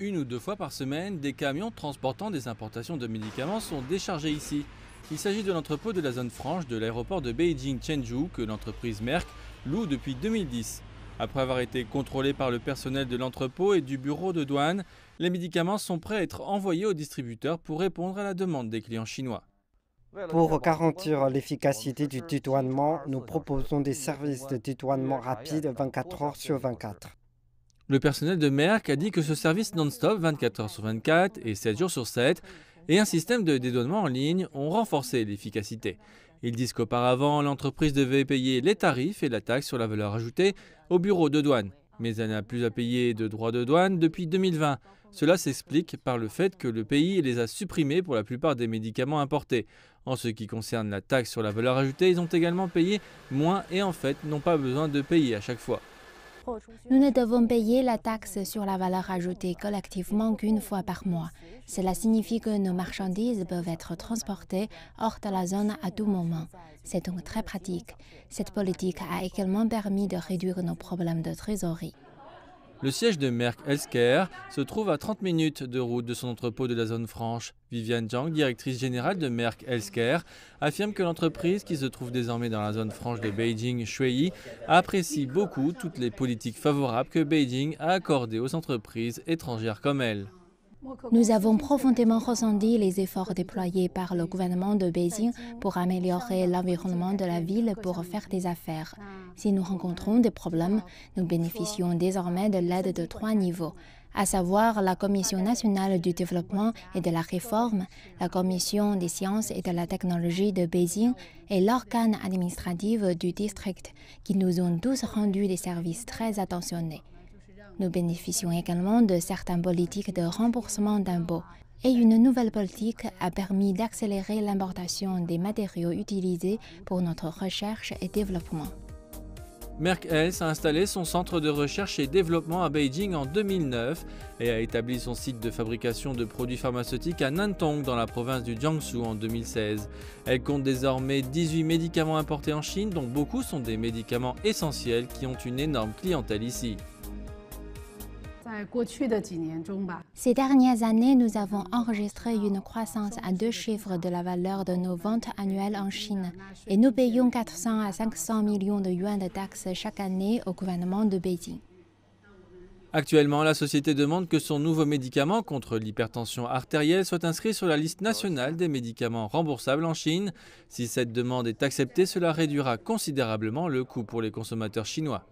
une ou deux fois par semaine, des camions transportant des importations de médicaments sont déchargés ici. Il s'agit de l'entrepôt de la zone franche de l'aéroport de Beijing chenzhou que l'entreprise Merck loue depuis 2010. Après avoir été contrôlé par le personnel de l'entrepôt et du bureau de douane, les médicaments sont prêts à être envoyés aux distributeurs pour répondre à la demande des clients chinois. Pour garantir l'efficacité du tutoiement, nous proposons des services de tutoiement rapide 24 heures sur 24. Le personnel de Merck a dit que ce service non-stop 24 heures sur 24 et 7 jours sur 7 et un système de dédouanement en ligne ont renforcé l'efficacité. Ils disent qu'auparavant, l'entreprise devait payer les tarifs et la taxe sur la valeur ajoutée au bureau de douane, mais elle n'a plus à payer de droits de douane depuis 2020. Cela s'explique par le fait que le pays les a supprimés pour la plupart des médicaments importés. En ce qui concerne la taxe sur la valeur ajoutée, ils ont également payé moins et en fait n'ont pas besoin de payer à chaque fois. Nous ne devons payer la taxe sur la valeur ajoutée collectivement qu'une fois par mois. Cela signifie que nos marchandises peuvent être transportées hors de la zone à tout moment. C'est donc très pratique. Cette politique a également permis de réduire nos problèmes de trésorerie. Le siège de Merck Healthcare se trouve à 30 minutes de route de son entrepôt de la zone franche. Viviane Jang, directrice générale de Merck Healthcare, affirme que l'entreprise, qui se trouve désormais dans la zone franche de Beijing, Shui, apprécie beaucoup toutes les politiques favorables que Beijing a accordées aux entreprises étrangères comme elle. Nous avons profondément ressenti les efforts déployés par le gouvernement de Beijing pour améliorer l'environnement de la ville pour faire des affaires. Si nous rencontrons des problèmes, nous bénéficions désormais de l'aide de trois niveaux à savoir la Commission nationale du développement et de la réforme, la Commission des sciences et de la technologie de Beijing et l'organe administratif du district, qui nous ont tous rendu des services très attentionnés. Nous bénéficions également de certaines politiques de remboursement d'impôts et une nouvelle politique a permis d'accélérer l'importation des matériaux utilisés pour notre recherche et développement. Merck Health a installé son centre de recherche et développement à Beijing en 2009 et a établi son site de fabrication de produits pharmaceutiques à Nantong dans la province du Jiangsu en 2016. Elle compte désormais 18 médicaments importés en Chine dont beaucoup sont des médicaments essentiels qui ont une énorme clientèle ici. Ces dernières années, nous avons enregistré une croissance à deux chiffres de la valeur de nos ventes annuelles en Chine et nous payons 400 à 500 millions de yuans de taxes chaque année au gouvernement de Beijing. Actuellement, la société demande que son nouveau médicament contre l'hypertension artérielle soit inscrit sur la liste nationale des médicaments remboursables en Chine. Si cette demande est acceptée, cela réduira considérablement le coût pour les consommateurs chinois.